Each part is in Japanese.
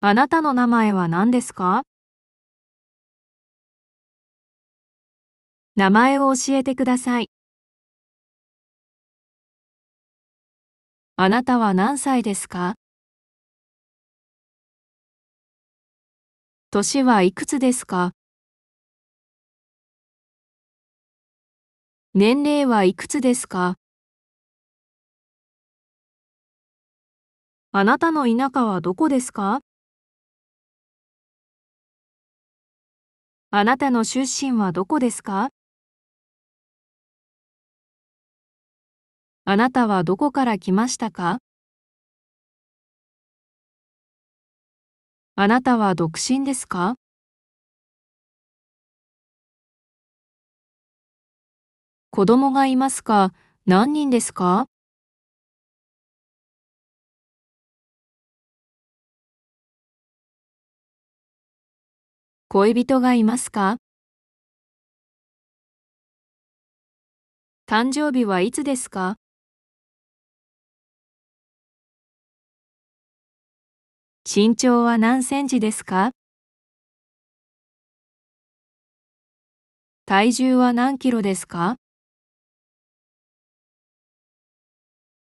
あなたの名前は何ですか名前を教えてください。あなたは何歳ですか年はいくつですか年齢はいくつですかあなたの田舎はどこですかあなたの出身はどこですかあなたはどこから来ましたかあなたは独身ですか子供がいますか何人ですか恋人がいますか誕生日はいつですか身長は何センチですか体重は何キロですか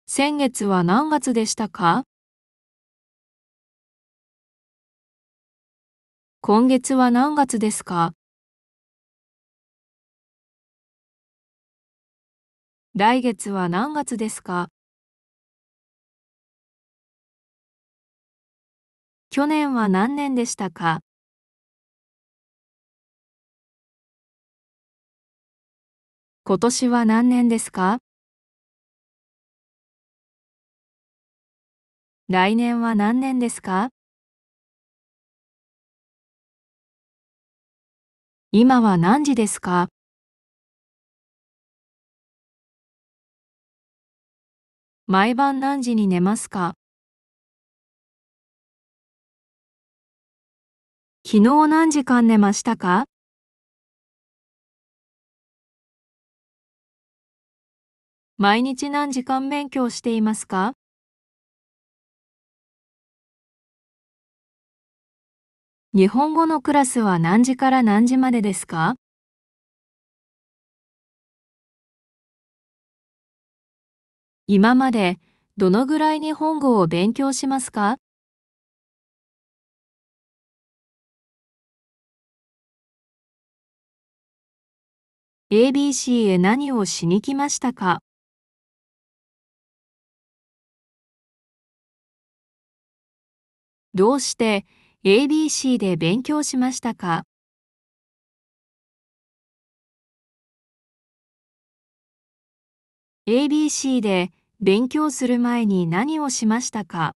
先月は何月でしたか今月は何月ですか来月は何月ですか去年は何年でしたか今年は何年ですか来年は何年ですか今は何時ですか毎晩何時に寝ますか昨日何時間寝ましたか毎日何時間勉強していますか日本語のクラスは何時から何時までですか今までどのぐらい日本語を勉強しますか？ABC へ何をしに来ましたかどうして ABC で勉強しましたか？ABC で勉強する前に何をしましたか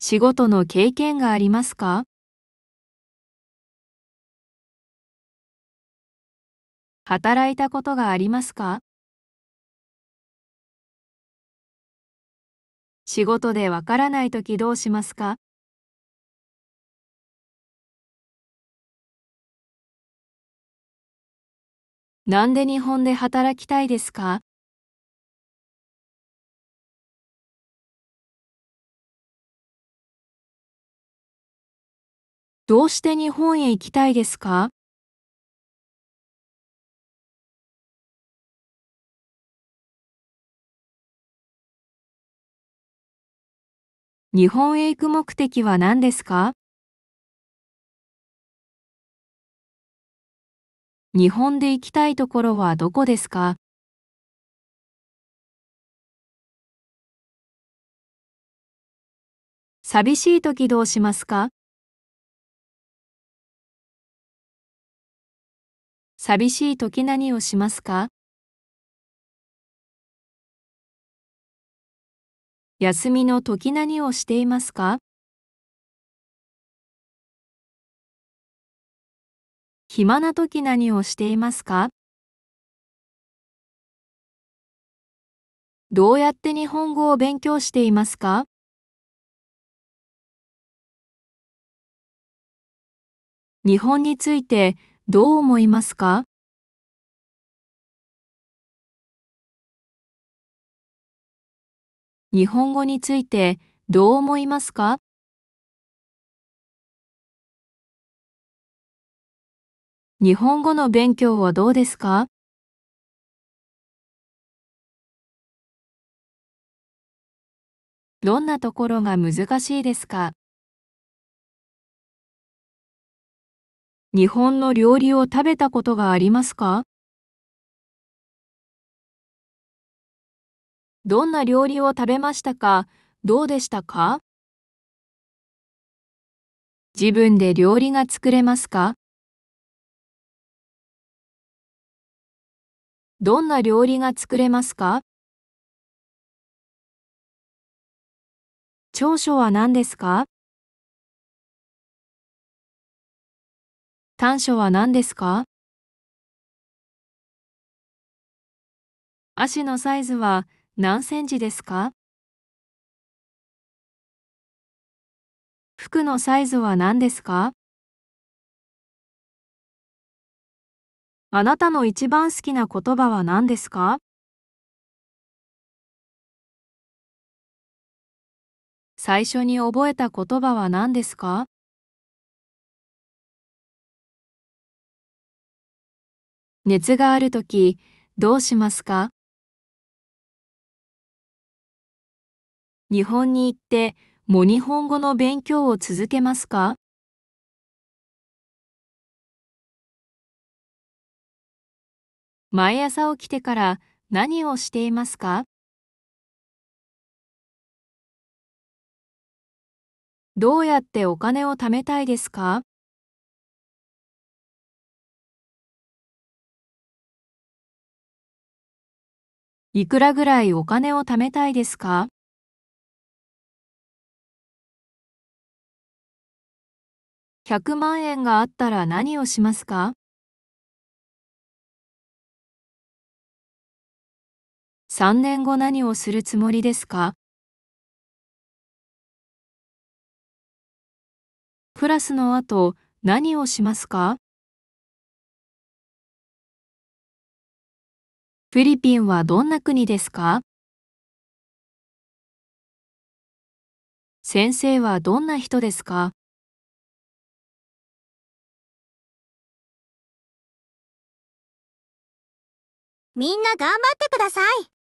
仕事の経験がありますか働いたことがありますか仕事でわからないときどうしますかなんで日本で働きたいですかどうして日本へ行きたいですか日本へ行く目的は何ですか日本で行きたいところはどこですか寂しい時どうしますか寂しい時何をしますか休みの時何をしていますか暇な時何をしていますかどうやって日本語を勉強していますか日本についてどう思いますか日本語についてどう思いますか日本語の勉強はどうですかどんなところが難しいですか日本の料理を食べたことがありますかどんな料理を食べましたかどうでしたか自分で料理が作れますかどんな料理が作れますか長所は何ですか短所は何ですか足のサイズは何センチですか服のサイズは何ですかあなたの一番好きな言葉は何ですか最初に覚えた言葉は何ですか熱があるとき、どうしますか日本に行っても日本語の勉強を続けますか毎朝起きてから何をしていますかどうやってお金を貯めたいですかいくらぐらいお金を貯めたいですか100万円があったら何をしますか3年後何をするつもりですかクラスの後何をしますかフィリピンはどんな国ですか先生はどんな人ですかみんな頑張ってください。